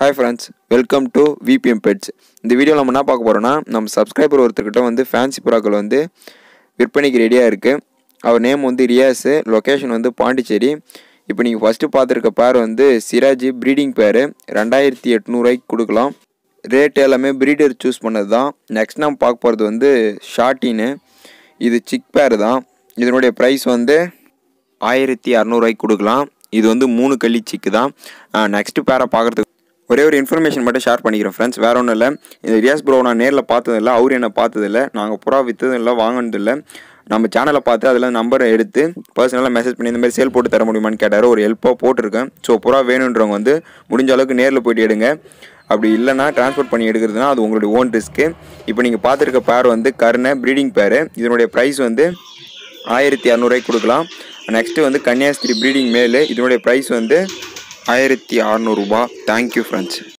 hi friends welcome to VBM pets இந்த வீடியோவில் நம்ம என்ன பார்க்க போகிறோன்னா நம்ம சப்ஸ்கிரைபர் ஒருத்தர்கிட்ட வந்து ஃபேன்சி புறாக்கள் வந்து விற்பனைக்கு ரெடியாக இருக்குது அவர் நேம் வந்து ரியாஸு லொக்கேஷன் வந்து பாண்டிச்சேரி இப்போ நீங்கள் ஃபஸ்ட்டு பார்த்துருக்க பேர் வந்து சிராஜி ப்ரீடிங் பேர் ரெண்டாயிரத்தி எட்நூறுவாய்க்கு கொடுக்கலாம் ரேட் எல்லாமே ப்ரீடர் சூஸ் பண்ணது தான் நெக்ஸ்ட் நம்ம பார்க்க போகிறது வந்து ஷார்டின்னு இது சிக் பேர் தான் இதனுடைய ப்ரைஸ் வந்து ஆயிரத்தி அறநூறுவாய்க்கு கொடுக்கலாம் இது வந்து மூணு கள்ளி சிக்கு தான் நெக்ஸ்ட்டு பேரை பார்க்குறதுக்கு ஒரே ஒரு இன்ஃபர்மேஷன் மட்டும் ஷேர் பண்ணிக்கிறேன் ஃப்ரெண்ட்ஸ் வேறு ஒன்றும் இல்லை இந்த ரியாஸ் ப்ரோ நான் நேரில் பார்த்ததில்லை அவர் என்னை பார்த்ததில்லை நாங்கள் புறா விற்றதும் இல்லை வாங்கினதில்லை நம்ம சேனலை பார்த்து அதில் நம்பரை எடுத்து பர்சனலாக மெசேஜ் பண்ணி இந்தமாதிரி சேல் போட்டு தர முடியுமான்னு கேட்டார் ஒரு ஹெல்ப்பாக போட்டிருக்கேன் ஸோ புறா வேணுன்றவங்க வந்து முடிஞ்ச அளவுக்கு நேரில் போயிட்டு எடுங்க அப்படி இல்லைனா டிரான்ஸ்போர்ட் பண்ணி எடுக்கிறதுனா அது உங்களுடைய ஓன் ரிஸ்க்கு இப்போ நீங்கள் பார்த்துருக்க பேர் வந்து கருணை ப்ரீடிங் பேர் இதனுடைய ப்ரைஸ் வந்து ஆயிரத்தி இரநூறுவாய்க்கு கொடுக்கலாம் நெக்ஸ்ட்டு வந்து கன்னியாஸ்திரி ப்ரீடிங் மேலு இதனுடைய ப்ரைஸ் வந்து ஆயிரத்தி அறநூறுபா தேங்க்யூ ஃப்ரெண்ட்ஸ்